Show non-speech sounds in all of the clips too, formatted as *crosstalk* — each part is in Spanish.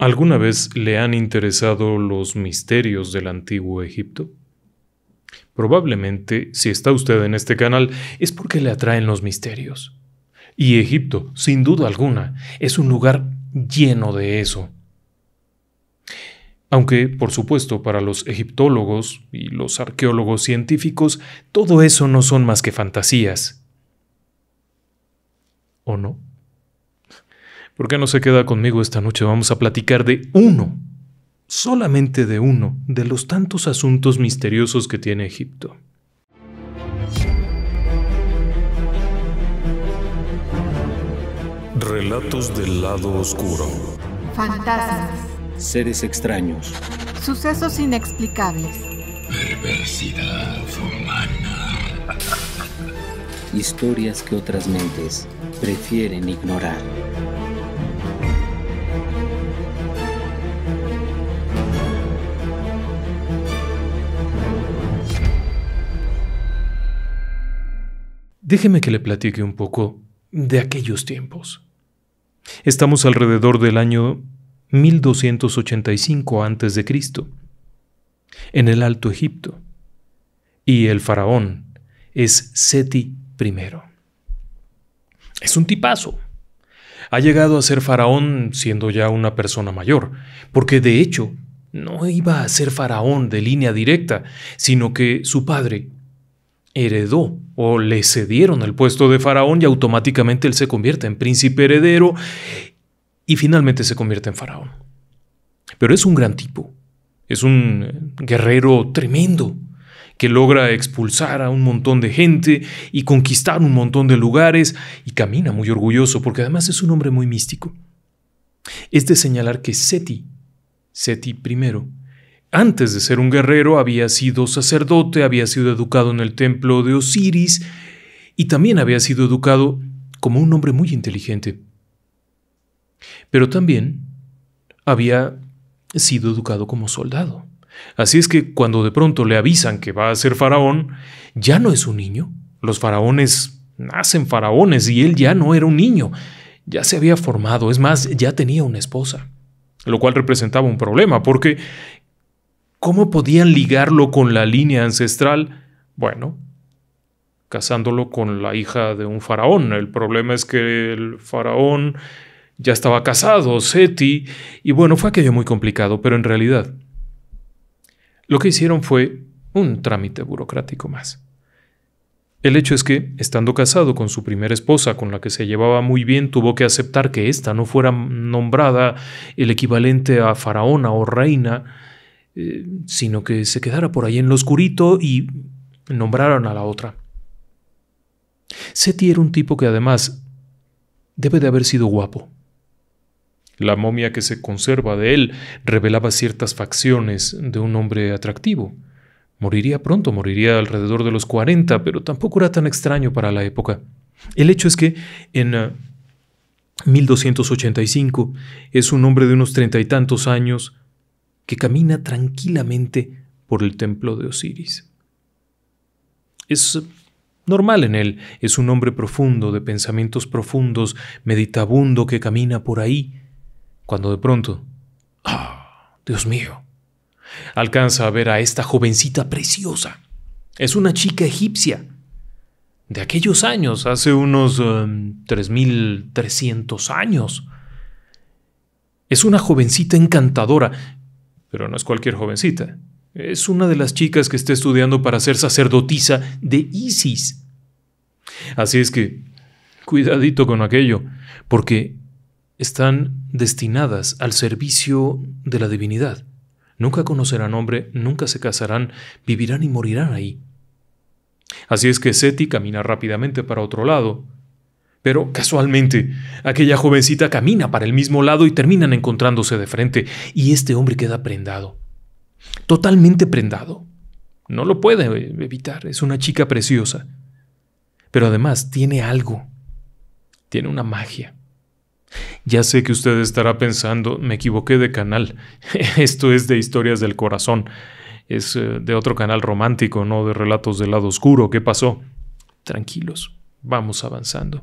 ¿Alguna vez le han interesado los misterios del antiguo Egipto? Probablemente, si está usted en este canal, es porque le atraen los misterios. Y Egipto, sin duda alguna, es un lugar lleno de eso. Aunque, por supuesto, para los egiptólogos y los arqueólogos científicos, todo eso no son más que fantasías. ¿O no? ¿Por qué no se queda conmigo esta noche? Vamos a platicar de uno, solamente de uno, de los tantos asuntos misteriosos que tiene Egipto. Relatos del lado oscuro. Fantasmas. Seres extraños. Sucesos inexplicables. Perversidad humana. Historias que otras mentes prefieren ignorar. Déjeme que le platique un poco de aquellos tiempos. Estamos alrededor del año 1285 a.C., en el Alto Egipto, y el faraón es Seti I. Es un tipazo. Ha llegado a ser faraón siendo ya una persona mayor, porque de hecho no iba a ser faraón de línea directa, sino que su padre, heredó o le cedieron el puesto de faraón y automáticamente él se convierte en príncipe heredero y finalmente se convierte en faraón. Pero es un gran tipo, es un eh, guerrero tremendo que logra expulsar a un montón de gente y conquistar un montón de lugares y camina muy orgulloso porque además es un hombre muy místico. Es de señalar que Seti, Seti primero. Antes de ser un guerrero había sido sacerdote, había sido educado en el templo de Osiris y también había sido educado como un hombre muy inteligente. Pero también había sido educado como soldado. Así es que cuando de pronto le avisan que va a ser faraón, ya no es un niño. Los faraones nacen faraones y él ya no era un niño. Ya se había formado, es más, ya tenía una esposa. Lo cual representaba un problema, porque ¿Cómo podían ligarlo con la línea ancestral? Bueno, casándolo con la hija de un faraón. El problema es que el faraón ya estaba casado, Seti, y bueno, fue aquello muy complicado, pero en realidad lo que hicieron fue un trámite burocrático más. El hecho es que, estando casado con su primera esposa, con la que se llevaba muy bien, tuvo que aceptar que ésta no fuera nombrada el equivalente a faraona o reina, eh, sino que se quedara por ahí en lo oscurito y nombraron a la otra. Seti era un tipo que además debe de haber sido guapo. La momia que se conserva de él revelaba ciertas facciones de un hombre atractivo. Moriría pronto, moriría alrededor de los 40, pero tampoco era tan extraño para la época. El hecho es que en 1285 eh, es un hombre de unos treinta y tantos años que camina tranquilamente por el templo de Osiris. Es normal en él, es un hombre profundo, de pensamientos profundos, meditabundo que camina por ahí, cuando de pronto, ¡ah! Dios mío, alcanza a ver a esta jovencita preciosa. Es una chica egipcia, de aquellos años, hace unos 3.300 eh, años. Es una jovencita encantadora pero no es cualquier jovencita. Es una de las chicas que está estudiando para ser sacerdotisa de Isis. Así es que, cuidadito con aquello, porque están destinadas al servicio de la divinidad. Nunca conocerán hombre, nunca se casarán, vivirán y morirán ahí. Así es que Seti camina rápidamente para otro lado, pero casualmente, aquella jovencita camina para el mismo lado y terminan encontrándose de frente, y este hombre queda prendado. Totalmente prendado. No lo puede eh, evitar, es una chica preciosa. Pero además tiene algo. Tiene una magia. Ya sé que usted estará pensando, me equivoqué de canal. *laughs* Esto es de historias del corazón. Es eh, de otro canal romántico, no de relatos del lado oscuro. ¿Qué pasó? Tranquilos, vamos avanzando.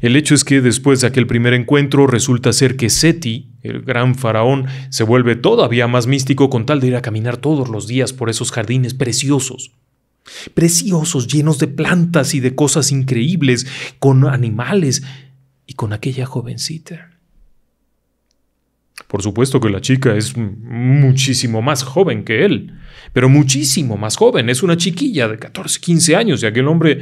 El hecho es que después de aquel primer encuentro resulta ser que Seti, el gran faraón, se vuelve todavía más místico con tal de ir a caminar todos los días por esos jardines preciosos. Preciosos, llenos de plantas y de cosas increíbles, con animales y con aquella jovencita. Por supuesto que la chica es muchísimo más joven que él, pero muchísimo más joven, es una chiquilla de 14, 15 años y aquel hombre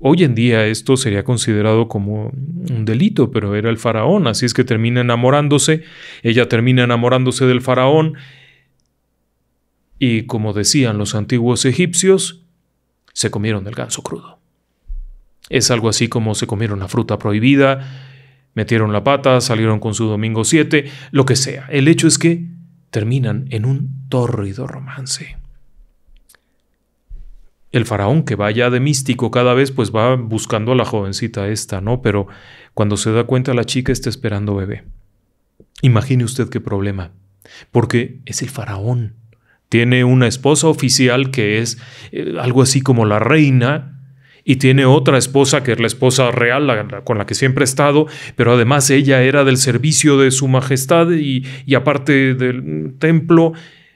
Hoy en día esto sería considerado como un delito, pero era el faraón, así es que termina enamorándose, ella termina enamorándose del faraón, y como decían los antiguos egipcios, se comieron el ganso crudo. Es algo así como se comieron la fruta prohibida, metieron la pata, salieron con su domingo 7, lo que sea. El hecho es que terminan en un tórrido romance el faraón que vaya de místico cada vez pues va buscando a la jovencita esta, ¿no? Pero cuando se da cuenta la chica está esperando bebé. Imagine usted qué problema, porque es el faraón. Tiene una esposa oficial que es eh, algo así como la reina y tiene otra esposa que es la esposa real con la que siempre ha estado, pero además ella era del servicio de su majestad y aparte del templo.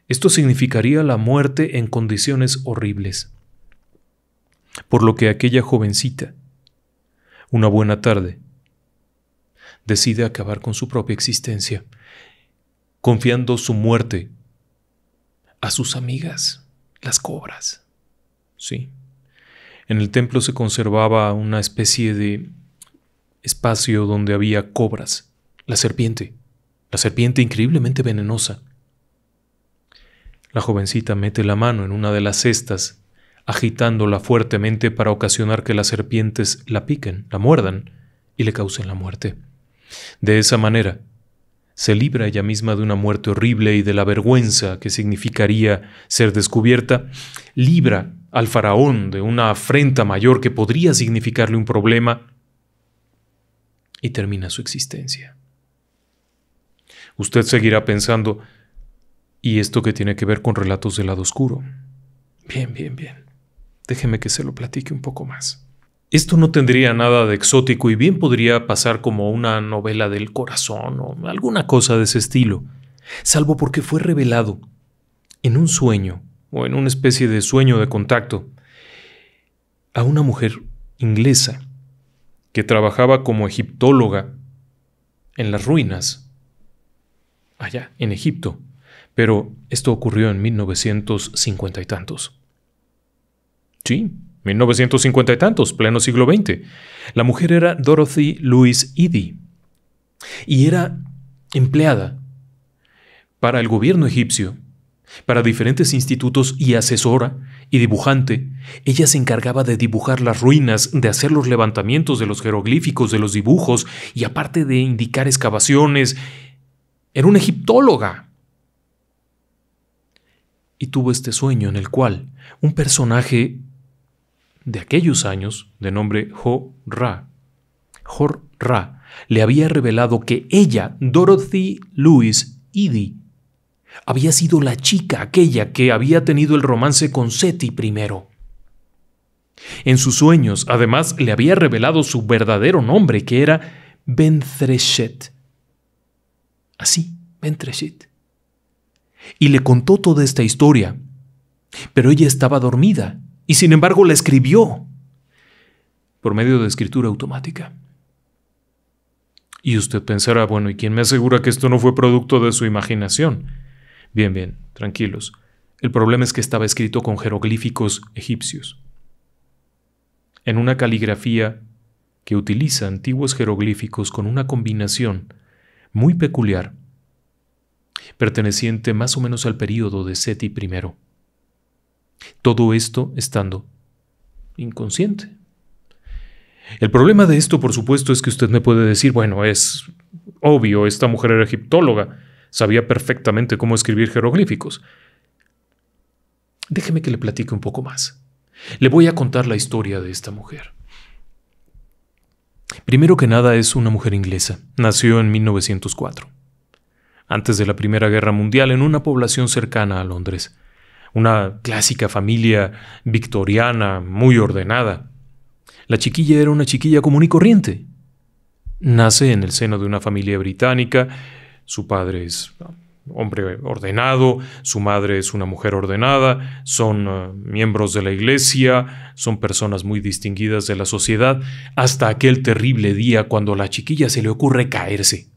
Esto significaría la muerte en condiciones horribles por lo que aquella jovencita, una buena tarde, decide acabar con su propia existencia, confiando su muerte a sus amigas, las cobras. Sí. En el templo se conservaba una especie de espacio donde había cobras, la serpiente, la serpiente increíblemente venenosa. La jovencita mete la mano en una de las cestas agitándola fuertemente para ocasionar que las serpientes la piquen, la muerdan y le causen la muerte. De esa manera, se libra ella misma de una muerte horrible y de la vergüenza que significaría ser descubierta, libra al faraón de una afrenta mayor que podría significarle un problema y termina su existencia. Usted seguirá pensando, ¿y esto qué tiene que ver con relatos del lado oscuro? Bien, bien, bien. Déjeme que se lo platique un poco más. Esto no tendría nada de exótico y bien podría pasar como una novela del corazón o alguna cosa de ese estilo, salvo porque fue revelado en un sueño o en una especie de sueño de contacto a una mujer inglesa que trabajaba como egiptóloga en las ruinas, allá en Egipto, pero esto ocurrió en 1950 y tantos. Sí, 1950 y tantos, pleno siglo XX. La mujer era Dorothy Louise Eddy y era empleada para el gobierno egipcio, para diferentes institutos y asesora y dibujante. Ella se encargaba de dibujar las ruinas, de hacer los levantamientos de los jeroglíficos, de los dibujos y aparte de indicar excavaciones. Era una egiptóloga. Y tuvo este sueño en el cual un personaje de aquellos años, de nombre Ho-Ra, ra le había revelado que ella, Dorothy Louise Edie, había sido la chica aquella que había tenido el romance con Seti primero. En sus sueños, además, le había revelado su verdadero nombre, que era Ventreshet. Así, Bentreshet. Y le contó toda esta historia. Pero ella estaba dormida y sin embargo la escribió por medio de escritura automática. Y usted pensará, bueno, ¿y quién me asegura que esto no fue producto de su imaginación? Bien, bien, tranquilos. El problema es que estaba escrito con jeroglíficos egipcios. En una caligrafía que utiliza antiguos jeroglíficos con una combinación muy peculiar, perteneciente más o menos al período de Seti I todo esto estando inconsciente. El problema de esto, por supuesto, es que usted me puede decir, bueno, es obvio, esta mujer era egiptóloga, sabía perfectamente cómo escribir jeroglíficos. Déjeme que le platique un poco más. Le voy a contar la historia de esta mujer. Primero que nada es una mujer inglesa. Nació en 1904, antes de la Primera Guerra Mundial, en una población cercana a Londres una clásica familia victoriana muy ordenada. La chiquilla era una chiquilla común y corriente. Nace en el seno de una familia británica, su padre es ah, hombre ordenado, su madre es una mujer ordenada, son ah, miembros de la iglesia, son personas muy distinguidas de la sociedad, hasta aquel terrible día cuando a la chiquilla se le ocurre caerse.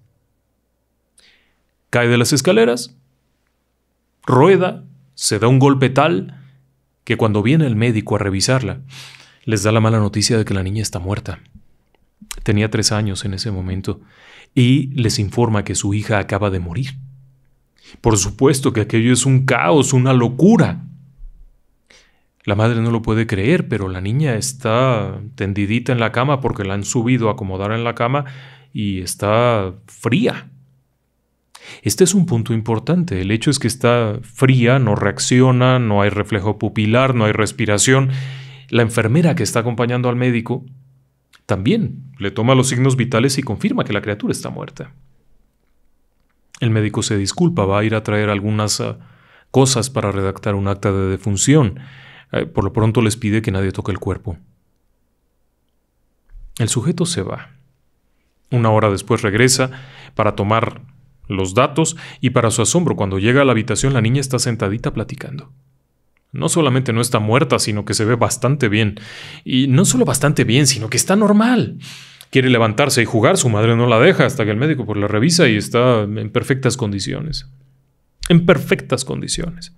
Cae de las escaleras, rueda, se da un golpe tal que cuando viene el médico a revisarla, les da la mala noticia de que la niña está muerta. Tenía tres años en ese momento y les informa que su hija acaba de morir. Por supuesto que aquello es un caos, una locura. La madre no lo puede creer, pero la niña está tendidita en la cama porque la han subido a acomodar en la cama y está fría. Este es un punto importante. El hecho es que está fría, no reacciona, no hay reflejo pupilar, no hay respiración. La enfermera que está acompañando al médico también le toma los signos vitales y confirma que la criatura está muerta. El médico se disculpa, va a ir a traer algunas ah, cosas para redactar un acta de defunción. Eh, por lo pronto les pide que nadie toque el cuerpo. El sujeto se va. Una hora después regresa para tomar los datos y para su asombro cuando llega a la habitación la niña está sentadita platicando. No solamente no está muerta, sino que se ve bastante bien. Y no solo bastante bien, sino que está normal. Quiere levantarse y jugar, su madre no la deja hasta que el médico por pues la revisa y está en perfectas condiciones. En perfectas condiciones.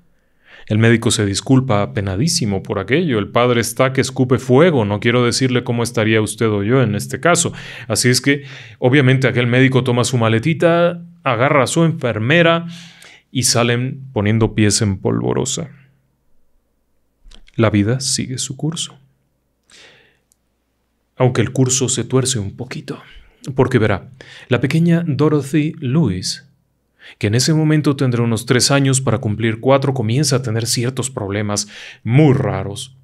El médico se disculpa penadísimo por aquello. El padre está que escupe fuego. No quiero decirle cómo estaría usted o yo en este caso. Así es que, obviamente, aquel médico toma su maletita, agarra a su enfermera y salen poniendo pies en polvorosa. La vida sigue su curso. Aunque el curso se tuerce un poquito. Porque verá, la pequeña Dorothy Lewis que en ese momento tendrá unos tres años para cumplir cuatro, comienza a tener ciertos problemas muy raros.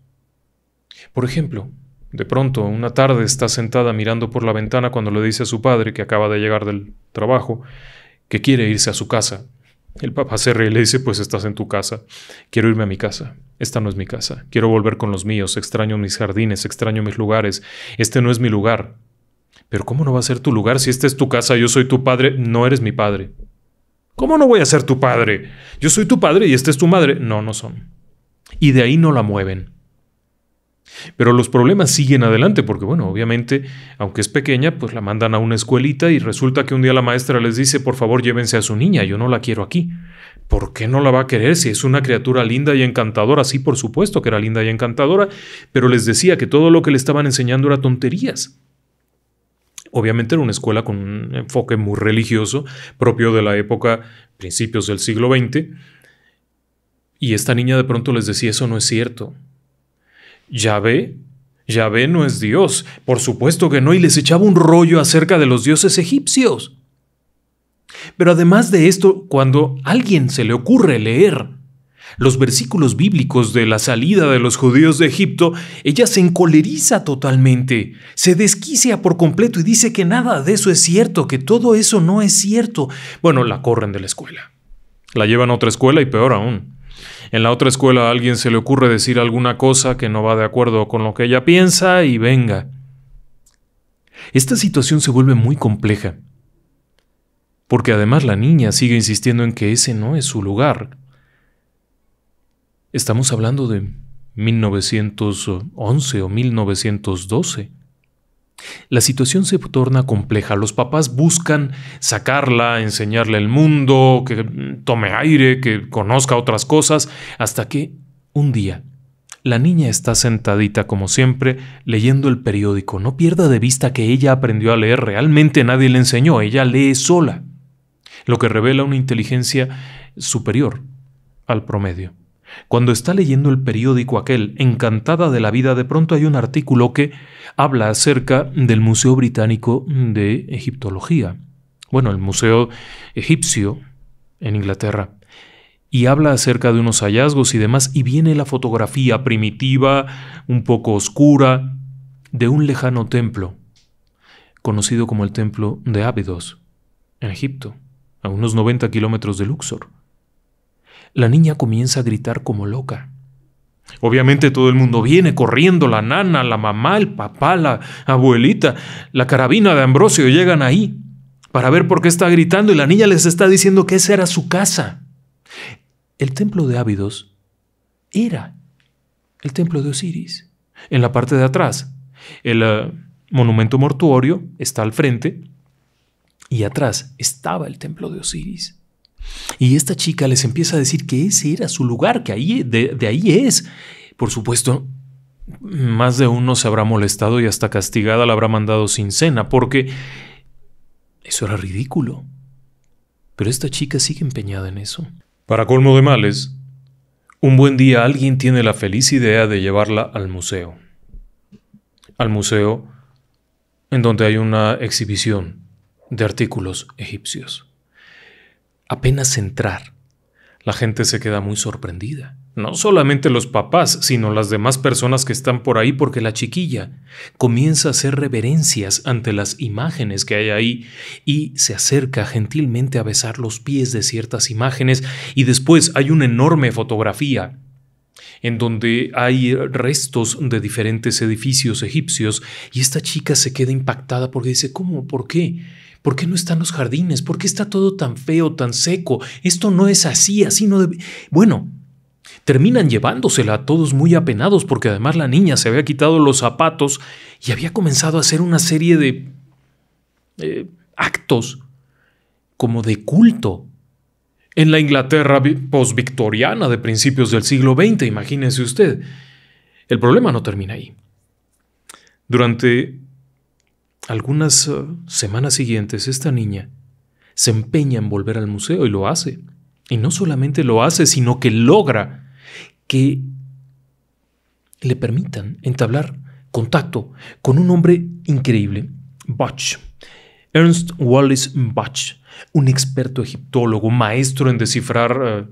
Por ejemplo, de pronto, una tarde está sentada mirando por la ventana cuando le dice a su padre, que acaba de llegar del trabajo, que quiere irse a su casa. El papá se ríe y le dice, pues estás en tu casa, quiero irme a mi casa, esta no es mi casa, quiero volver con los míos, extraño mis jardines, extraño mis lugares, este no es mi lugar. Pero ¿cómo no va a ser tu lugar si esta es tu casa, yo soy tu padre? No eres mi padre, ¿Cómo no voy a ser tu padre? Yo soy tu padre y esta es tu madre. No, no son. Y de ahí no la mueven. Pero los problemas siguen adelante porque, bueno, obviamente, aunque es pequeña, pues la mandan a una escuelita y resulta que un día la maestra les dice, por favor, llévense a su niña, yo no la quiero aquí. ¿Por qué no la va a querer si es una criatura linda y encantadora? Sí, por supuesto que era linda y encantadora, pero les decía que todo lo que le estaban enseñando era tonterías. Obviamente era una escuela con un enfoque muy religioso, propio de la época, principios del siglo XX, y esta niña de pronto les decía, eso no es cierto. Yahvé, Yahvé no es Dios, por supuesto que no, y les echaba un rollo acerca de los dioses egipcios. Pero además de esto, cuando a alguien se le ocurre leer los versículos bíblicos de la salida de los judíos de Egipto, ella se encoleriza totalmente, se desquicia por completo y dice que nada de eso es cierto, que todo eso no es cierto. Bueno, la corren de la escuela. La llevan a otra escuela y peor aún. En la otra escuela a alguien se le ocurre decir alguna cosa que no va de acuerdo con lo que ella piensa y venga. Esta situación se vuelve muy compleja, porque además la niña sigue insistiendo en que ese no es su lugar, Estamos hablando de 1911 o 1912. La situación se torna compleja. Los papás buscan sacarla, enseñarle el mundo, que tome aire, que conozca otras cosas, hasta que un día la niña está sentadita como siempre leyendo el periódico. No pierda de vista que ella aprendió a leer. Realmente nadie le enseñó. Ella lee sola. Lo que revela una inteligencia superior al promedio. Cuando está leyendo el periódico aquel, encantada de la vida, de pronto hay un artículo que habla acerca del Museo Británico de Egiptología. Bueno, el Museo Egipcio en Inglaterra. Y habla acerca de unos hallazgos y demás, y viene la fotografía primitiva, un poco oscura, de un lejano templo, conocido como el Templo de Ábidos, en Egipto, a unos 90 kilómetros de Luxor. La niña comienza a gritar como loca. Obviamente todo el mundo viene corriendo, la nana, la mamá, el papá, la abuelita, la carabina de Ambrosio llegan ahí para ver por qué está gritando y la niña les está diciendo que esa era su casa. El templo de Ávidos era el templo de Osiris. En la parte de atrás, el eh, monumento mortuorio está al frente y atrás estaba el templo de Osiris. Y esta chica les empieza a decir que ese era su lugar, que ahí, de ahí es. Por supuesto, más de uno se habrá molestado y hasta castigada la habrá mandado sin cena, porque eso era ridículo. Pero esta chica sigue empeñada en eso. Para colmo de males, un buen día alguien tiene la feliz idea de llevarla al museo. Al museo en donde hay una exhibición de artículos egipcios apenas entrar, la gente se queda muy sorprendida. No solamente los papás, sino las demás personas que están por ahí porque la chiquilla comienza a hacer reverencias ante las imágenes que hay ahí y se acerca gentilmente a besar los pies de ciertas imágenes y después hay una enorme fotografía en donde hay restos de diferentes edificios egipcios y esta chica se queda impactada porque dice, ¿cómo? ¿Por qué? ¿Por qué no están los jardines? ¿Por qué está todo tan feo, tan seco? Esto no es así, así no debe... Bueno, terminan llevándosela a todos muy apenados porque además la niña se había quitado los zapatos y había comenzado a hacer una serie de eh, actos como de culto en la Inglaterra posvictoriana de principios del siglo XX, Imagínense usted. El problema no termina ahí. Durante algunas eh, semanas siguientes, esta niña se empeña en volver al museo y lo hace. Y no solamente lo hace, sino que logra que le permitan entablar contacto con un hombre increíble, Bach, Ernst Wallace Bach, un experto egiptólogo, maestro en descifrar eh,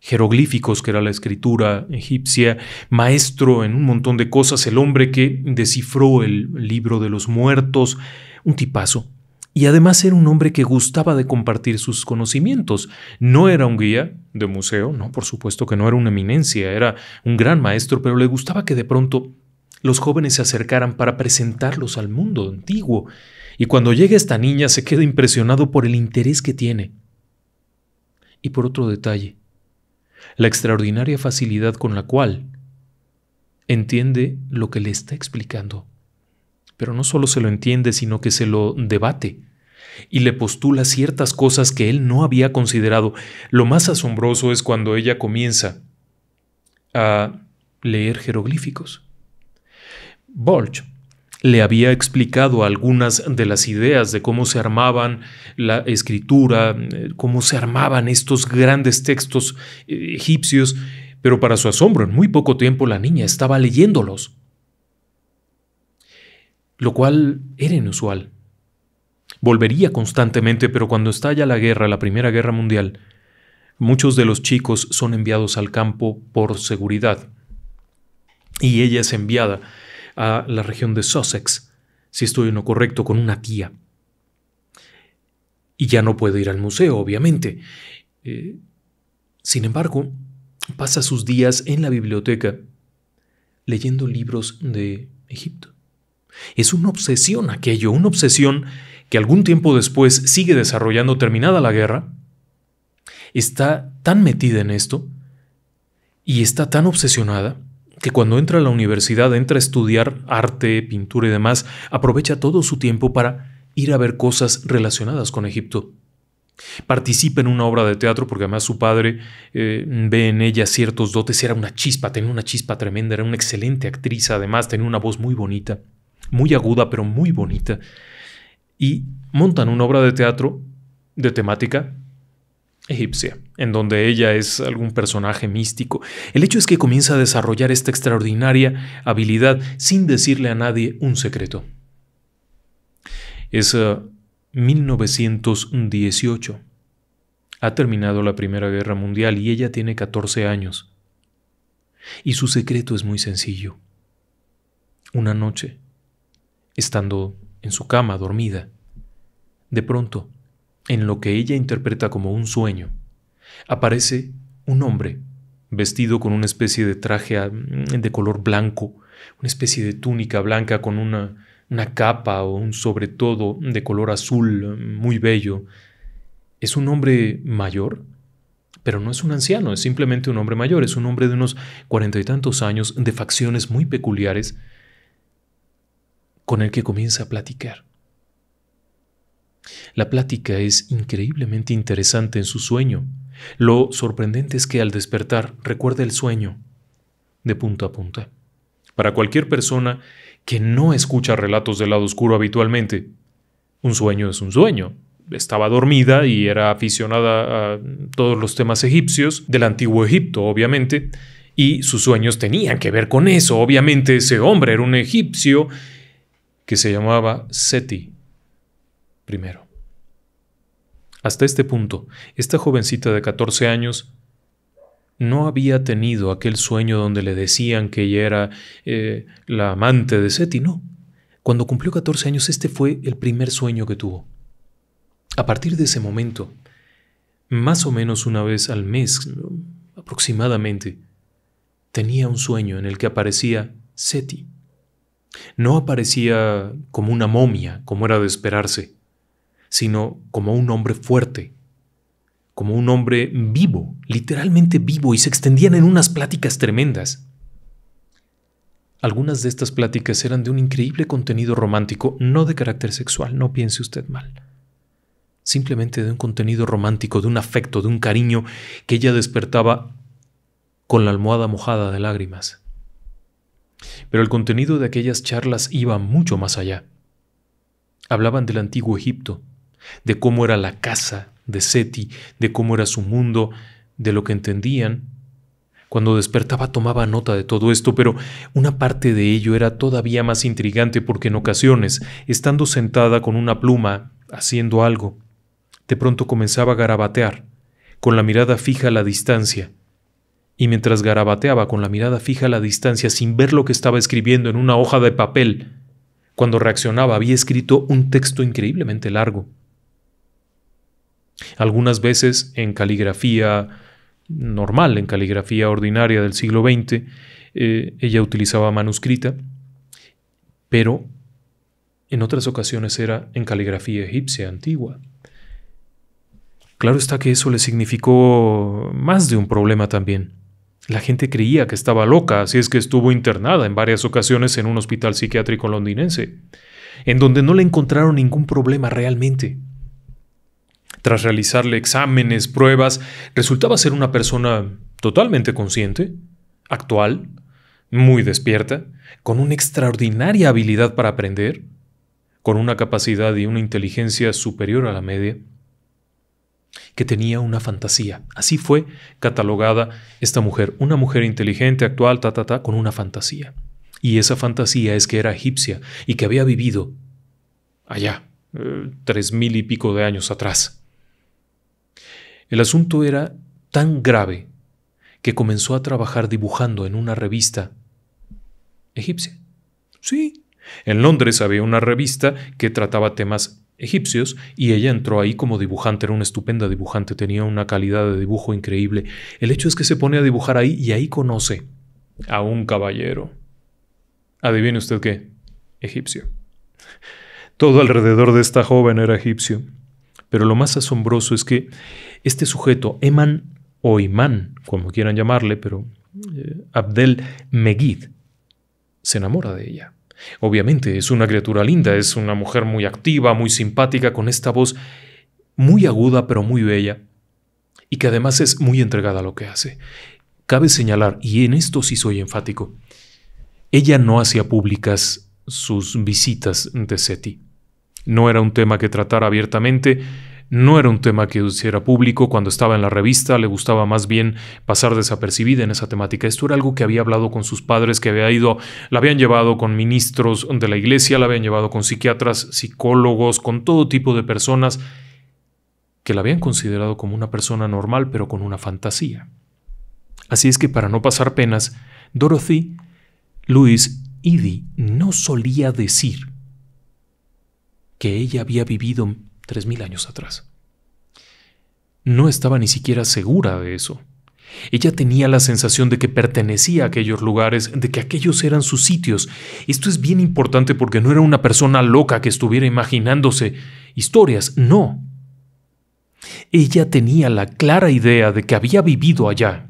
jeroglíficos, que era la escritura egipcia, maestro en un montón de cosas, el hombre que descifró el libro de los muertos, un tipazo. Y además era un hombre que gustaba de compartir sus conocimientos. No era un guía de museo, no, por supuesto que no era una eminencia, era un gran maestro, pero le gustaba que de pronto los jóvenes se acercaran para presentarlos al mundo antiguo. Y cuando llega esta niña se queda impresionado por el interés que tiene. Y por otro detalle, la extraordinaria facilidad con la cual entiende lo que le está explicando. Pero no solo se lo entiende, sino que se lo debate y le postula ciertas cosas que él no había considerado. Lo más asombroso es cuando ella comienza a leer jeroglíficos. Bolch le había explicado algunas de las ideas de cómo se armaban la escritura, eh, cómo se armaban estos grandes textos eh, egipcios, pero para su asombro, en muy poco tiempo la niña estaba leyéndolos, lo cual era inusual. Volvería constantemente, pero cuando estalla la guerra, la Primera Guerra Mundial, muchos de los chicos son enviados al campo por seguridad y ella es enviada a la región de Sussex, si estoy en lo correcto, con una tía. Y ya no puedo ir al museo, obviamente. Eh, sin embargo, pasa sus días en la biblioteca leyendo libros de Egipto. Es una obsesión aquello, una obsesión que algún tiempo después sigue desarrollando terminada la guerra. Está tan metida en esto y está tan obsesionada que cuando entra a la universidad, entra a estudiar arte, pintura y demás, aprovecha todo su tiempo para ir a ver cosas relacionadas con Egipto. Participa en una obra de teatro porque además su padre eh, ve en ella ciertos dotes, era una chispa, tenía una chispa tremenda, era una excelente actriz además, tenía una voz muy bonita, muy aguda pero muy bonita. Y montan una obra de teatro de temática egipcia, en donde ella es algún personaje místico. El hecho es que comienza a desarrollar esta extraordinaria habilidad sin decirle a nadie un secreto. Es 1918. Eh, ha terminado la Primera Guerra Mundial y ella tiene 14 años. Y su secreto es muy sencillo. Una noche, estando en su cama dormida, de pronto en lo que ella interpreta como un sueño, aparece un hombre vestido con una especie de traje ah, mm, de color blanco, una especie de túnica blanca con una, una capa o un sobre todo de color azul mm, muy bello. Es un hombre mayor, pero no es un anciano, es simplemente un hombre mayor, es un hombre de unos cuarenta y tantos años, de facciones muy peculiares, con el que comienza a platicar. La plática es increíblemente interesante en su sueño. Lo sorprendente es que al despertar recuerda el sueño de punta a punta. Para cualquier persona que no escucha relatos del lado oscuro habitualmente, un sueño es un sueño. Estaba dormida y era aficionada a todos los temas egipcios, del antiguo Egipto, obviamente, y sus sueños tenían que ver con eso. Obviamente ese hombre era un egipcio que se llamaba Seti primero. Hasta este punto, esta jovencita de 14 años no había tenido aquel sueño donde le decían que ella era eh, la amante de Seti, no. Cuando cumplió 14 años, este fue el primer sueño que tuvo. A partir de ese momento, más o menos una vez al mes, aproximadamente, tenía un sueño en el que aparecía Seti. No aparecía como una momia, como era de esperarse sino como un hombre fuerte, como un hombre vivo, literalmente vivo, y se extendían en unas pláticas tremendas. Algunas de estas pláticas eran de un increíble contenido romántico, no de carácter sexual, no piense usted mal. Simplemente de un contenido romántico, de un afecto, de un cariño que ella despertaba con la almohada mojada de lágrimas. Pero el contenido de aquellas charlas iba mucho más allá. Hablaban del antiguo Egipto, de cómo era la casa de Seti, de cómo era su mundo, de lo que entendían. Cuando despertaba tomaba nota de todo esto, pero una parte de ello era todavía más intrigante porque en ocasiones, estando sentada con una pluma, haciendo algo, de pronto comenzaba a garabatear, con la mirada fija a la distancia, y mientras garabateaba con la mirada fija a la distancia sin ver lo que estaba escribiendo en una hoja de papel, cuando reaccionaba había escrito un texto increíblemente largo. Algunas veces en caligrafía normal, en caligrafía ordinaria del siglo XX, eh, ella utilizaba manuscrita, pero en otras ocasiones era en caligrafía egipcia antigua. Claro está que eso le significó más de un problema también. La gente creía que estaba loca, así es que estuvo internada en varias ocasiones en un hospital psiquiátrico londinense, en donde no le encontraron ningún problema realmente tras realizarle exámenes, pruebas, resultaba ser una persona totalmente consciente, actual, muy despierta, con una extraordinaria habilidad para aprender, con una capacidad y una inteligencia superior a la media, que tenía una fantasía. Así fue catalogada esta mujer, una mujer inteligente, actual, ta, ta, ta, con una fantasía. Y esa fantasía es que era egipcia y que había vivido allá, eh, tres mil y pico de años atrás. El asunto era tan grave que comenzó a trabajar dibujando en una revista egipcia. Sí, en Londres había una revista que trataba temas egipcios y ella entró ahí como dibujante, era una estupenda dibujante, tenía una calidad de dibujo increíble. El hecho es que se pone a dibujar ahí y ahí conoce a un caballero. Adivine usted qué, egipcio. Todo alrededor de esta joven era egipcio. Pero lo más asombroso es que este sujeto, Eman o Imán, como quieran llamarle, pero eh, Abdel Megid, se enamora de ella. Obviamente es una criatura linda, es una mujer muy activa, muy simpática, con esta voz muy aguda pero muy bella, y que además es muy entregada a lo que hace. Cabe señalar, y en esto sí soy enfático, ella no hacía públicas sus visitas de SETI. No era un tema que tratara abiertamente, no era un tema que hiciera público cuando estaba en la revista, le gustaba más bien pasar desapercibida en esa temática. Esto era algo que había hablado con sus padres, que había ido, la habían llevado con ministros de la iglesia, la habían llevado con psiquiatras, psicólogos, con todo tipo de personas que la habían considerado como una persona normal, pero con una fantasía. Así es que para no pasar penas, Dorothy, Louis y no solía decir que ella había vivido tres mil años atrás. No estaba ni siquiera segura de eso. Ella tenía la sensación de que pertenecía a aquellos lugares, de que aquellos eran sus sitios. Esto es bien importante porque no era una persona loca que estuviera imaginándose historias, no. Ella tenía la clara idea de que había vivido allá.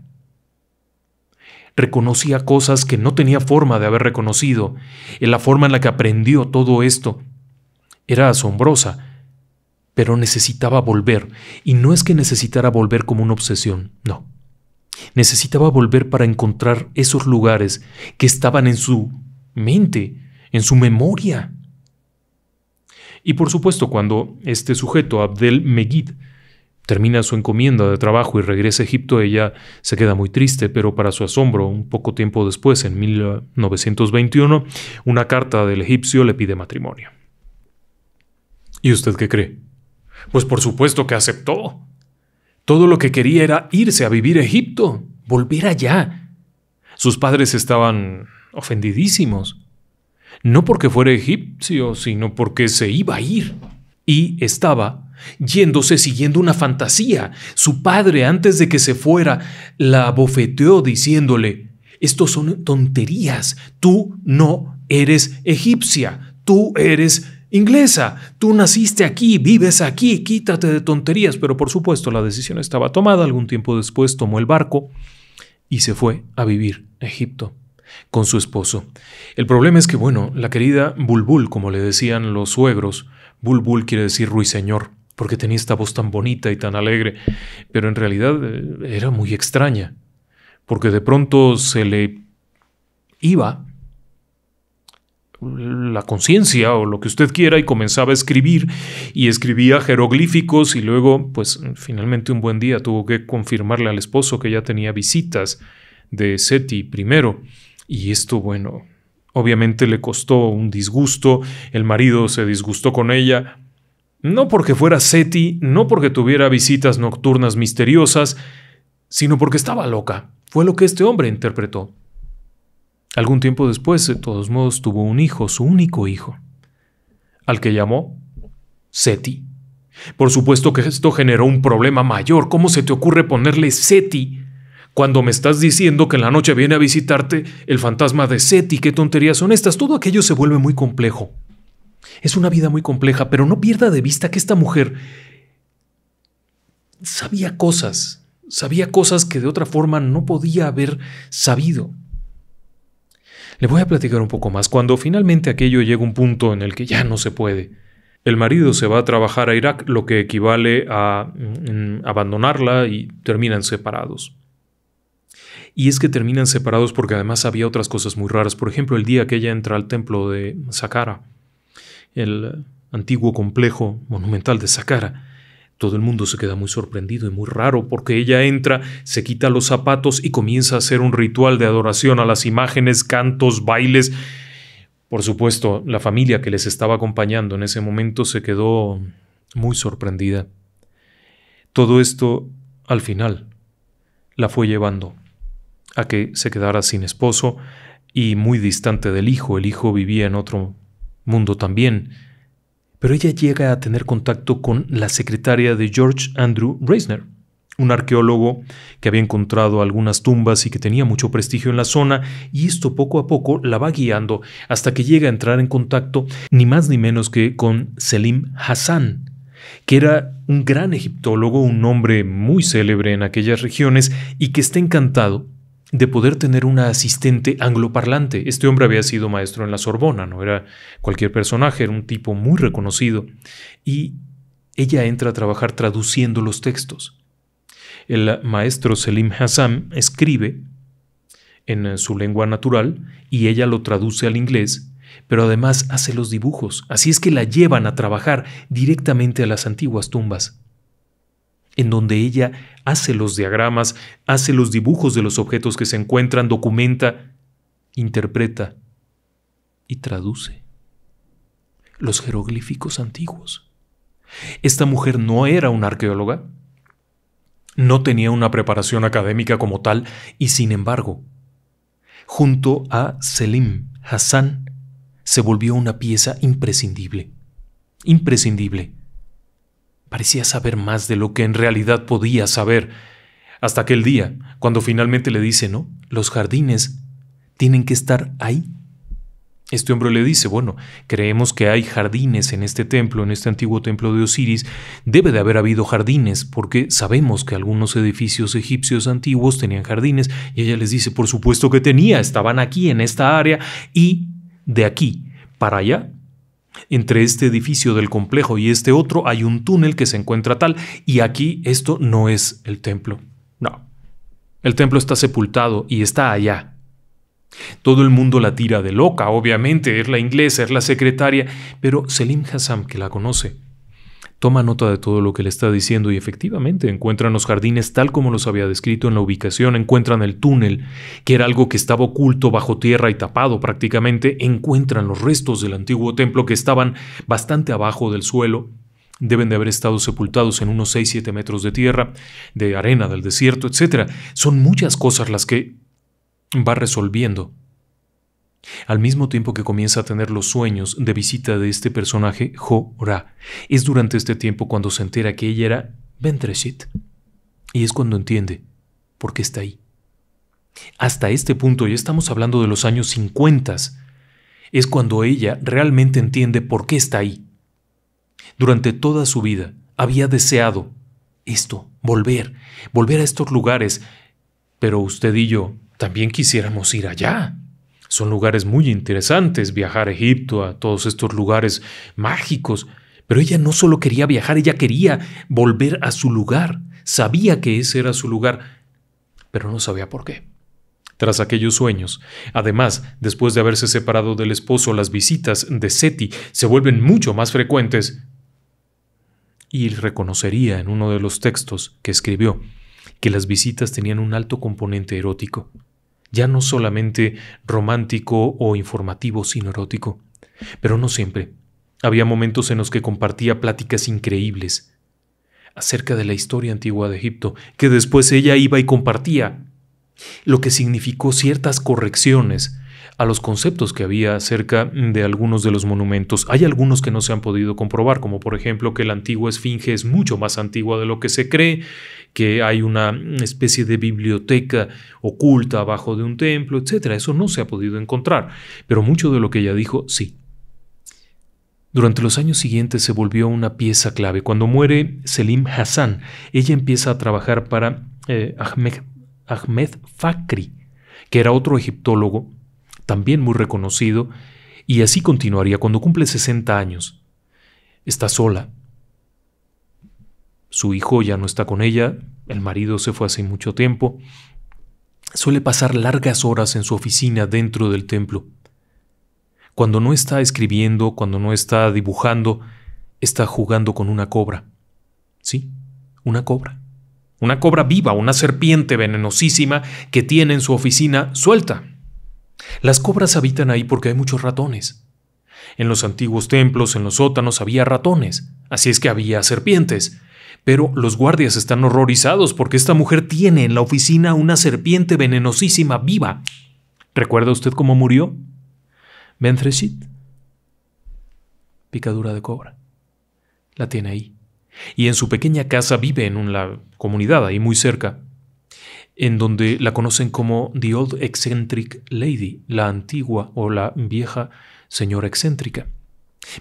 Reconocía cosas que no tenía forma de haber reconocido, en la forma en la que aprendió todo esto, era asombrosa, pero necesitaba volver, y no es que necesitara volver como una obsesión, no. Necesitaba volver para encontrar esos lugares que estaban en su mente, en su memoria. Y por supuesto, cuando este sujeto, Abdel Megid, termina su encomienda de trabajo y regresa a Egipto, ella se queda muy triste, pero para su asombro, un poco tiempo después, en 1921, una carta del egipcio le pide matrimonio. ¿Y usted qué cree? Pues por supuesto que aceptó. Todo lo que quería era irse a vivir a Egipto, volver allá. Sus padres estaban ofendidísimos. No porque fuera egipcio, sino porque se iba a ir. Y estaba yéndose siguiendo una fantasía. Su padre, antes de que se fuera, la bofeteó diciéndole, estos son tonterías, tú no eres egipcia, tú eres Inglesa, tú naciste aquí, vives aquí, quítate de tonterías, pero por supuesto la decisión estaba tomada, algún tiempo después tomó el barco y se fue a vivir a Egipto con su esposo. El problema es que, bueno, la querida Bulbul, como le decían los suegros, Bulbul quiere decir ruiseñor, porque tenía esta voz tan bonita y tan alegre, pero en realidad eh, era muy extraña, porque de pronto se le iba la conciencia o lo que usted quiera y comenzaba a escribir y escribía jeroglíficos y luego pues finalmente un buen día tuvo que confirmarle al esposo que ya tenía visitas de Seti primero y esto bueno obviamente le costó un disgusto el marido se disgustó con ella no porque fuera Seti no porque tuviera visitas nocturnas misteriosas sino porque estaba loca fue lo que este hombre interpretó Algún tiempo después, de todos modos, tuvo un hijo, su único hijo, al que llamó Seti. Por supuesto que esto generó un problema mayor. ¿Cómo se te ocurre ponerle Seti cuando me estás diciendo que en la noche viene a visitarte el fantasma de Seti? ¿Qué tonterías son estas? Todo aquello se vuelve muy complejo. Es una vida muy compleja, pero no pierda de vista que esta mujer sabía cosas, sabía cosas que de otra forma no podía haber sabido. Le voy a platicar un poco más. Cuando finalmente aquello llega a un punto en el que ya no se puede, el marido se va a trabajar a Irak, lo que equivale a mm, mm, abandonarla y terminan separados. Y es que terminan separados porque además había otras cosas muy raras. Por ejemplo, el día que ella entra al templo de Saqqara, el antiguo complejo monumental de Saqqara, todo el mundo se queda muy sorprendido y muy raro porque ella entra, se quita los zapatos y comienza a hacer un ritual de adoración a las imágenes, cantos, bailes. Por supuesto, la familia que les estaba acompañando en ese momento se quedó muy sorprendida. Todo esto, al final, la fue llevando a que se quedara sin esposo y muy distante del hijo. El hijo vivía en otro mundo también pero ella llega a tener contacto con la secretaria de George Andrew Reisner, un arqueólogo que había encontrado algunas tumbas y que tenía mucho prestigio en la zona, y esto poco a poco la va guiando hasta que llega a entrar en contacto ni más ni menos que con Selim Hassan, que era un gran egiptólogo, un hombre muy célebre en aquellas regiones y que está encantado de poder tener una asistente angloparlante. Este hombre había sido maestro en la Sorbona, no era cualquier personaje, era un tipo muy reconocido. Y ella entra a trabajar traduciendo los textos. El maestro Selim Hassan escribe en su lengua natural y ella lo traduce al inglés, pero además hace los dibujos. Así es que la llevan a trabajar directamente a las antiguas tumbas en donde ella hace los diagramas, hace los dibujos de los objetos que se encuentran, documenta, interpreta y traduce los jeroglíficos antiguos. Esta mujer no era una arqueóloga, no tenía una preparación académica como tal y sin embargo, junto a Selim Hassan, se volvió una pieza imprescindible, imprescindible Parecía saber más de lo que en realidad podía saber. Hasta aquel día, cuando finalmente le dice, no, los jardines tienen que estar ahí. Este hombre le dice, bueno, creemos que hay jardines en este templo, en este antiguo templo de Osiris, debe de haber habido jardines, porque sabemos que algunos edificios egipcios antiguos tenían jardines, y ella les dice, por supuesto que tenía, estaban aquí, en esta área, y de aquí para allá entre este edificio del complejo y este otro hay un túnel que se encuentra tal, y aquí esto no es el templo. No. El templo está sepultado y está allá. Todo el mundo la tira de loca, obviamente, es la inglesa, es la secretaria, pero Selim Hassam, que la conoce, Toma nota de todo lo que le está diciendo y efectivamente encuentran los jardines tal como los había descrito en la ubicación, encuentran el túnel, que era algo que estaba oculto bajo tierra y tapado prácticamente, encuentran los restos del antiguo templo que estaban bastante abajo del suelo, deben de haber estado sepultados en unos 6-7 metros de tierra, de arena del desierto, etc. Son muchas cosas las que va resolviendo al mismo tiempo que comienza a tener los sueños de visita de este personaje, Jo ra es durante este tiempo cuando se entera que ella era Ventreshit. Y es cuando entiende por qué está ahí. Hasta este punto, ya estamos hablando de los años 50, es cuando ella realmente entiende por qué está ahí. Durante toda su vida había deseado esto, volver, volver a estos lugares, pero usted y yo también quisiéramos ir allá. Son lugares muy interesantes, viajar a Egipto, a todos estos lugares mágicos. Pero ella no solo quería viajar, ella quería volver a su lugar. Sabía que ese era su lugar, pero no sabía por qué. Tras aquellos sueños, además, después de haberse separado del esposo, las visitas de Seti se vuelven mucho más frecuentes. Y reconocería en uno de los textos que escribió que las visitas tenían un alto componente erótico ya no solamente romántico o informativo, sino erótico. Pero no siempre. Había momentos en los que compartía pláticas increíbles acerca de la historia antigua de Egipto, que después ella iba y compartía, lo que significó ciertas correcciones a los conceptos que había acerca de algunos de los monumentos. Hay algunos que no se han podido comprobar, como por ejemplo que la antigua Esfinge es mucho más antigua de lo que se cree, que hay una especie de biblioteca oculta abajo de un templo, etc. Eso no se ha podido encontrar, pero mucho de lo que ella dijo sí. Durante los años siguientes se volvió una pieza clave. Cuando muere Selim Hassan, ella empieza a trabajar para eh, Ahmed, Ahmed Fakri, que era otro egiptólogo también muy reconocido, y así continuaría cuando cumple 60 años. Está sola. Su hijo ya no está con ella, el marido se fue hace mucho tiempo. Suele pasar largas horas en su oficina dentro del templo. Cuando no está escribiendo, cuando no está dibujando, está jugando con una cobra. Sí, una cobra. Una cobra viva, una serpiente venenosísima que tiene en su oficina suelta. Las cobras habitan ahí porque hay muchos ratones. En los antiguos templos, en los sótanos, había ratones, así es que había serpientes. Pero los guardias están horrorizados porque esta mujer tiene en la oficina una serpiente venenosísima viva. ¿Recuerda usted cómo murió? Menfreshit. Picadura de cobra. La tiene ahí. Y en su pequeña casa vive en una comunidad ahí muy cerca en donde la conocen como The Old Eccentric Lady, la antigua o la vieja señora excéntrica.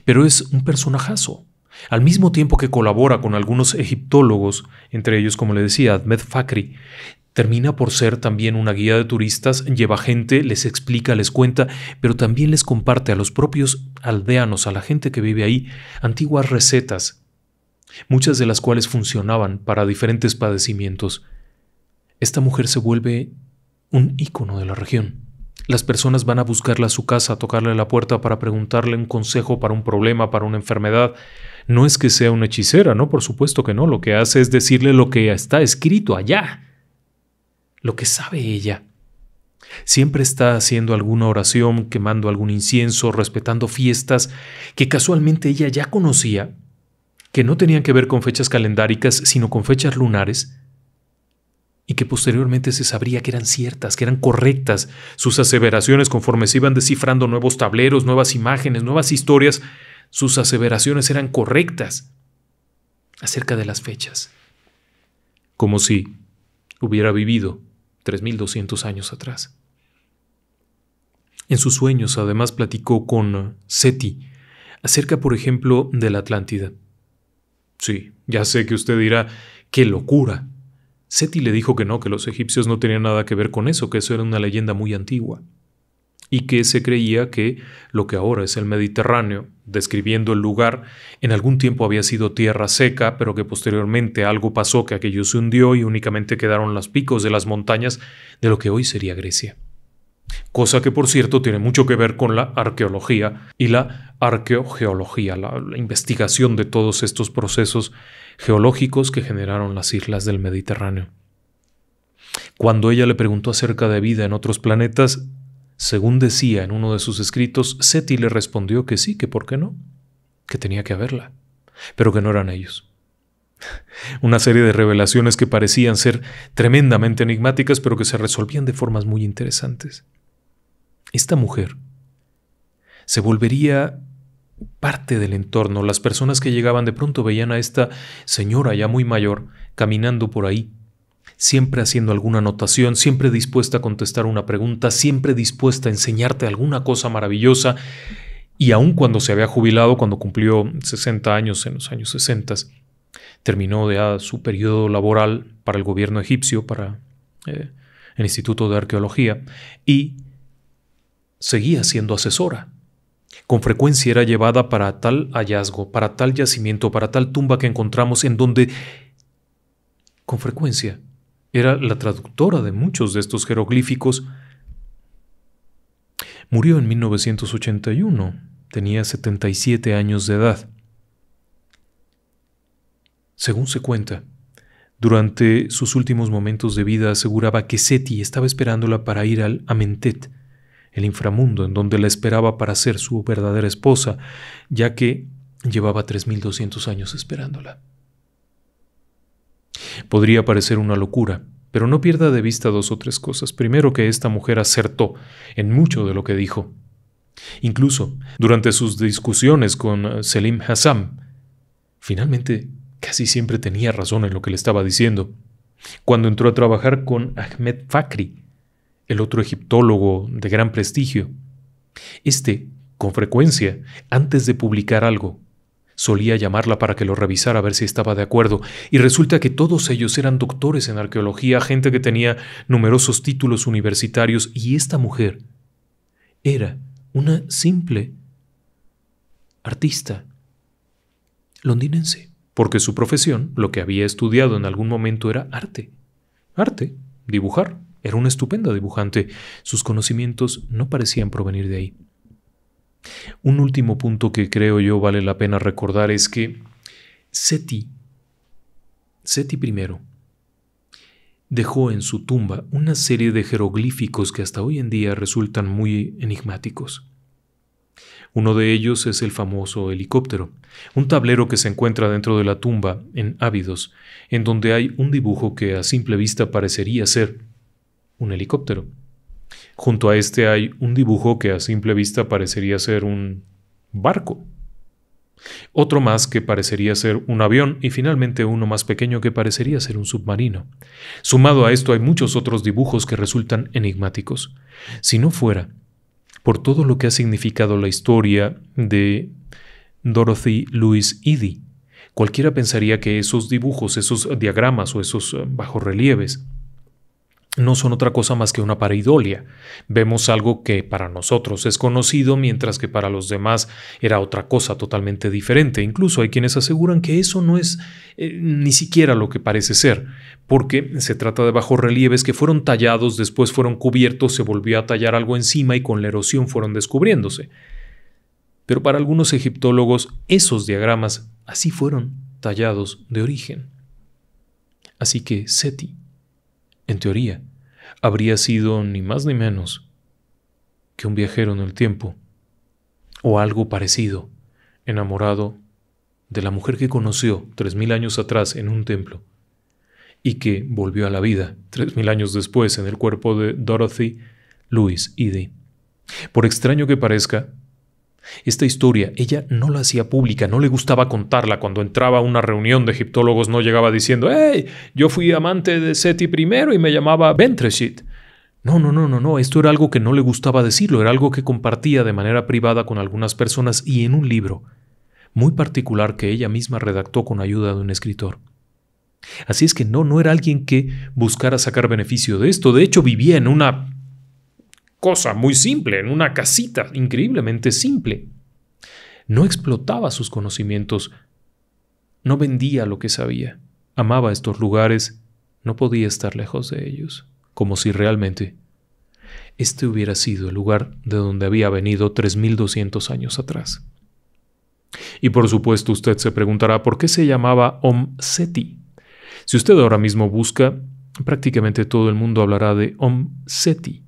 Pero es un personajazo. Al mismo tiempo que colabora con algunos egiptólogos, entre ellos, como le decía, Ahmed Fakri, termina por ser también una guía de turistas, lleva gente, les explica, les cuenta, pero también les comparte a los propios aldeanos, a la gente que vive ahí, antiguas recetas, muchas de las cuales funcionaban para diferentes padecimientos esta mujer se vuelve un ícono de la región. Las personas van a buscarla a su casa, a tocarle la puerta para preguntarle un consejo para un problema, para una enfermedad. No es que sea una hechicera, ¿no? Por supuesto que no. Lo que hace es decirle lo que está escrito allá, lo que sabe ella. Siempre está haciendo alguna oración, quemando algún incienso, respetando fiestas que casualmente ella ya conocía, que no tenían que ver con fechas calendáricas, sino con fechas lunares, y que posteriormente se sabría que eran ciertas, que eran correctas. Sus aseveraciones, conforme se iban descifrando nuevos tableros, nuevas imágenes, nuevas historias, sus aseveraciones eran correctas acerca de las fechas. Como si hubiera vivido 3.200 años atrás. En sus sueños, además, platicó con Seti acerca, por ejemplo, de la Atlántida. Sí, ya sé que usted dirá, qué locura, Seti le dijo que no, que los egipcios no tenían nada que ver con eso, que eso era una leyenda muy antigua, y que se creía que lo que ahora es el Mediterráneo, describiendo el lugar, en algún tiempo había sido tierra seca, pero que posteriormente algo pasó que aquello se hundió y únicamente quedaron los picos de las montañas de lo que hoy sería Grecia. Cosa que, por cierto, tiene mucho que ver con la arqueología y la arqueogeología, la, investigación de todos estos procesos geológicos que generaron las islas del Mediterráneo. Cuando ella le preguntó acerca de vida en otros planetas, según decía en uno de sus escritos, Seti le respondió que sí, que por qué no, que tenía que haberla, pero que no eran ellos. *laughs* Una serie de revelaciones que parecían ser tremendamente enigmáticas, pero que se resolvían de formas muy interesantes. Esta mujer se volvería parte del entorno. Las personas que llegaban de pronto veían a esta señora ya muy mayor caminando por ahí, siempre haciendo alguna anotación, siempre dispuesta a contestar una pregunta, siempre dispuesta a enseñarte alguna cosa maravillosa. Y aun cuando se había jubilado, cuando cumplió 60 años en los años 60, terminó ya su periodo laboral para el gobierno egipcio, para eh, el Instituto de Arqueología, y seguía siendo asesora con frecuencia era llevada para tal hallazgo, para tal yacimiento, para tal tumba que encontramos en donde, con frecuencia, era la traductora de muchos de estos jeroglíficos. Murió en 1981, tenía 77 años de edad. Según se cuenta, durante sus últimos momentos de vida aseguraba que Seti estaba esperándola para ir al Amentet, el inframundo en donde la esperaba para ser su verdadera esposa, ya que llevaba 3.200 años esperándola. Podría parecer una locura, pero no pierda de vista dos o tres cosas. Primero, que esta mujer acertó en mucho de lo que dijo. Incluso, durante sus discusiones con eh, Selim Hassam, finalmente casi siempre tenía razón en lo que le estaba diciendo. Cuando entró a trabajar con Ahmed Fakri, el otro egiptólogo de gran prestigio. Este, con frecuencia, antes de publicar algo, solía llamarla para que lo revisara a ver si estaba de acuerdo, y resulta que todos ellos eran doctores en arqueología, gente que tenía numerosos títulos universitarios, y esta mujer era una simple artista londinense, porque su profesión, lo que había estudiado en algún momento era arte, arte, dibujar. Era una estupenda dibujante. Sus conocimientos no parecían provenir de ahí. Un último punto que creo yo vale la pena recordar es que Seti, Seti I, dejó en su tumba una serie de jeroglíficos que hasta hoy en día resultan muy enigmáticos. Uno de ellos es el famoso helicóptero, un tablero que se encuentra dentro de la tumba, en Ávidos, en donde hay un dibujo que a simple vista parecería ser un helicóptero. Junto a este hay un dibujo que a simple vista parecería ser un barco. Otro más que parecería ser un avión y finalmente uno más pequeño que parecería ser un submarino. Sumado a esto hay muchos otros dibujos que resultan enigmáticos. Si no fuera por todo lo que ha significado la historia de Dorothy Louise Eddy, cualquiera pensaría que esos dibujos, esos diagramas o esos eh, bajorrelieves no son otra cosa más que una pareidolia. Vemos algo que para nosotros es conocido mientras que para los demás era otra cosa totalmente diferente. Incluso hay quienes aseguran que eso no es eh, ni siquiera lo que parece ser, porque se trata de bajorrelieves que fueron tallados, después fueron cubiertos, se volvió a tallar algo encima y con la erosión fueron descubriéndose. Pero para algunos egiptólogos esos diagramas así fueron tallados de origen. Así que Seti, en teoría, habría sido ni más ni menos que un viajero en el tiempo, o algo parecido, enamorado de la mujer que conoció tres mil años atrás en un templo, y que volvió a la vida tres mil años después en el cuerpo de Dorothy Louis E.D. Por extraño que parezca, esta historia ella no la hacía pública, no le gustaba contarla. Cuando entraba a una reunión de egiptólogos no llegaba diciendo, hey, yo fui amante de Seti I y me llamaba Bentreshit. No, no, no, no, no, esto era algo que no le gustaba decirlo, era algo que compartía de manera privada con algunas personas y en un libro, muy particular que ella misma redactó con ayuda de un escritor. Así es que no, no era alguien que buscara sacar beneficio de esto, de hecho vivía en una cosa muy simple, en una casita increíblemente simple. No explotaba sus conocimientos, no vendía lo que sabía, amaba estos lugares, no podía estar lejos de ellos, como si realmente este hubiera sido el lugar de donde había venido 3.200 años atrás. Y por supuesto usted se preguntará por qué se llamaba Om Seti. Si usted ahora mismo busca, prácticamente todo el mundo hablará de Om Seti.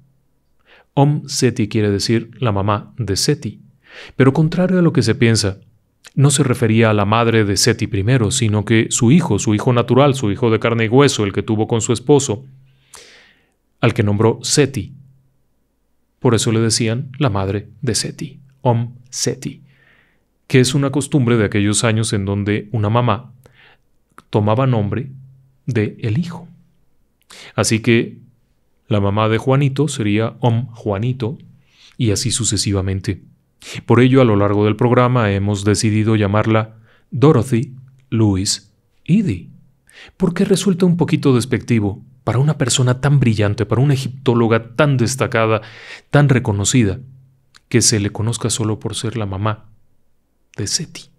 Om Seti quiere decir la mamá de Seti. Pero contrario a lo que se piensa, no se refería a la madre de Seti primero, sino que su hijo, su hijo natural, su hijo de carne y hueso, el que tuvo con su esposo, al que nombró Seti. Por eso le decían la madre de Seti, Om Seti, que es una costumbre de aquellos años en donde una mamá tomaba nombre de el hijo. Así que la mamá de Juanito sería Om Juanito, y así sucesivamente. Por ello, a lo largo del programa hemos decidido llamarla Dorothy Louise Edie, porque resulta un poquito despectivo para una persona tan brillante, para una egiptóloga tan destacada, tan reconocida, que se le conozca solo por ser la mamá de Seti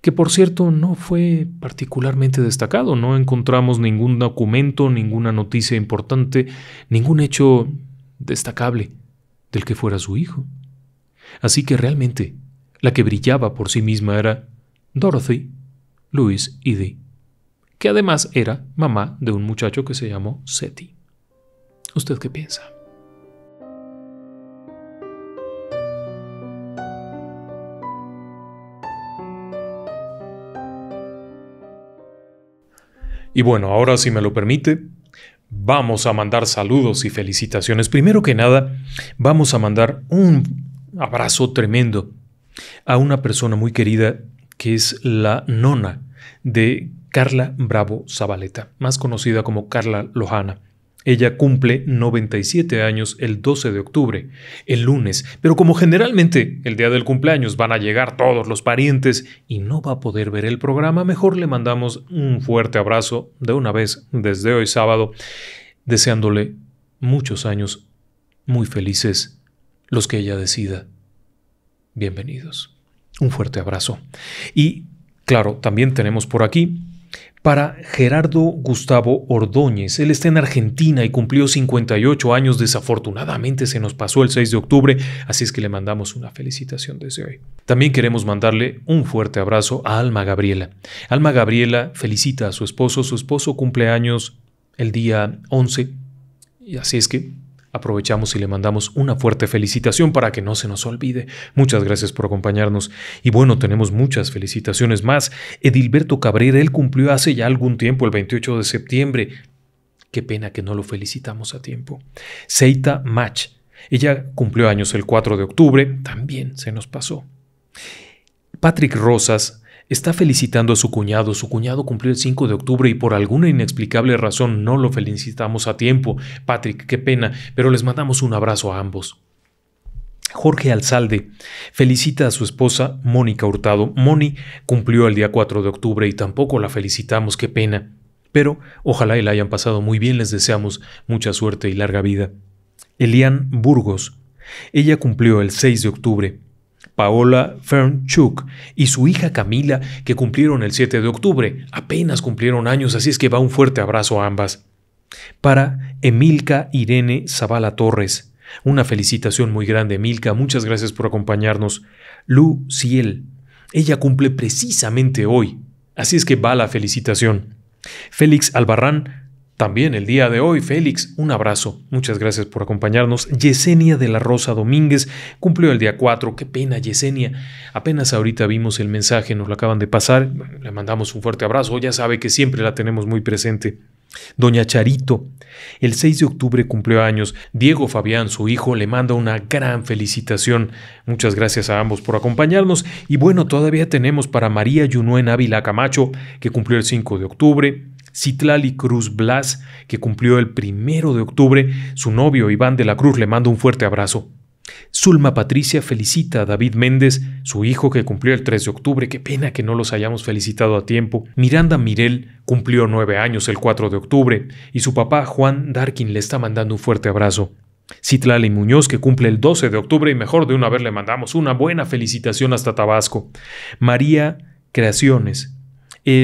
que por cierto no fue particularmente destacado, no encontramos ningún documento, ninguna noticia importante, ningún hecho destacable del que fuera su hijo. Así que realmente la que brillaba por sí misma era Dorothy y Dee que además era mamá de un muchacho que se llamó Seti. ¿Usted qué piensa? Y bueno, ahora si me lo permite, vamos a mandar saludos y felicitaciones. Primero que nada, vamos a mandar un abrazo tremendo a una persona muy querida que es la nona de Carla Bravo Zabaleta, más conocida como Carla Lojana. Ella cumple 97 años el 12 de octubre, el lunes, pero como generalmente el día del cumpleaños van a llegar todos los parientes y no va a poder ver el programa, mejor le mandamos un fuerte abrazo de una vez desde hoy sábado, deseándole muchos años muy felices, los que ella decida. Bienvenidos. Un fuerte abrazo. Y claro, también tenemos por aquí para Gerardo Gustavo Ordóñez. Él está en Argentina y cumplió 58 años. Desafortunadamente se nos pasó el 6 de octubre, así es que le mandamos una felicitación desde hoy. También queremos mandarle un fuerte abrazo a Alma Gabriela. Alma Gabriela felicita a su esposo. Su esposo cumple años el día 11. Y así es que Aprovechamos y le mandamos una fuerte felicitación para que no se nos olvide. Muchas gracias por acompañarnos. Y bueno, tenemos muchas felicitaciones más. Edilberto Cabrera, él cumplió hace ya algún tiempo, el 28 de septiembre. Qué pena que no lo felicitamos a tiempo. Seita Mach, ella cumplió años el 4 de octubre, también se nos pasó. Patrick Rosas, está felicitando a su cuñado. Su cuñado cumplió el 5 de octubre y por alguna inexplicable razón no lo felicitamos a tiempo. Patrick, qué pena, pero les mandamos un abrazo a ambos. Jorge Alzalde felicita a su esposa Mónica Hurtado. Moni cumplió el día 4 de octubre y tampoco la felicitamos, qué pena. Pero ojalá y la hayan pasado muy bien, les deseamos mucha suerte y larga vida. Elian Burgos. Ella cumplió el 6 de octubre. Paola Fernchuk y su hija Camila, que cumplieron el 7 de octubre. Apenas cumplieron años, así es que va un fuerte abrazo a ambas. Para Emilka Irene Zavala Torres. Una felicitación muy grande, Emilka. Muchas gracias por acompañarnos. Lu Ciel. Ella cumple precisamente hoy. Así es que va la felicitación. Félix Albarrán también el día de hoy. Félix, un abrazo. Muchas gracias por acompañarnos. Yesenia de la Rosa Domínguez cumplió el día 4. Qué pena, Yesenia. Apenas ahorita vimos el mensaje, nos lo acaban de pasar. Le mandamos un fuerte abrazo. Ya sabe que siempre la tenemos muy presente. Doña Charito, el 6 de octubre cumplió años. Diego Fabián, su hijo, le manda una gran felicitación. Muchas gracias a ambos por acompañarnos. Y bueno, todavía tenemos para María Yunuen Ávila Camacho, que cumplió el 5 de octubre. Citlali Cruz Blas, que cumplió el primero de octubre, su novio Iván de la Cruz le manda un fuerte abrazo. Zulma Patricia felicita a David Méndez, su hijo que cumplió el 3 de octubre, qué pena que no los hayamos felicitado a tiempo. Miranda Mirel cumplió nueve años el 4 de octubre y su papá Juan Darkin le está mandando un fuerte abrazo. Citlali Muñoz, que cumple el 12 de octubre y mejor de una vez le mandamos una buena felicitación hasta Tabasco. María Creaciones,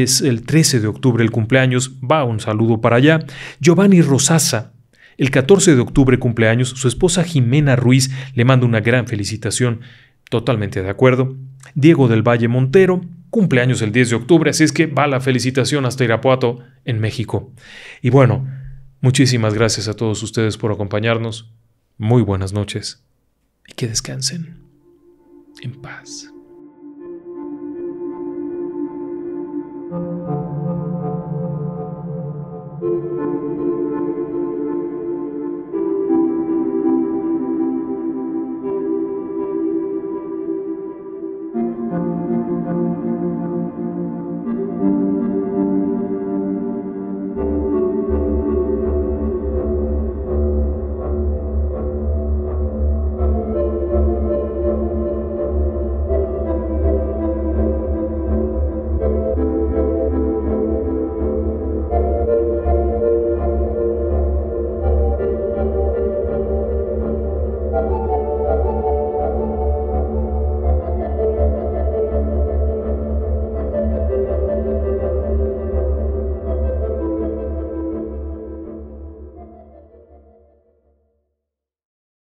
es el 13 de octubre el cumpleaños, va un saludo para allá. Giovanni Rosasa, el 14 de octubre cumpleaños, su esposa Jimena Ruiz le manda una gran felicitación, totalmente de acuerdo. Diego del Valle Montero, cumpleaños el 10 de octubre, así es que va la felicitación hasta Irapuato, en México. Y bueno, muchísimas gracias a todos ustedes por acompañarnos. Muy buenas noches y que descansen en paz. thank you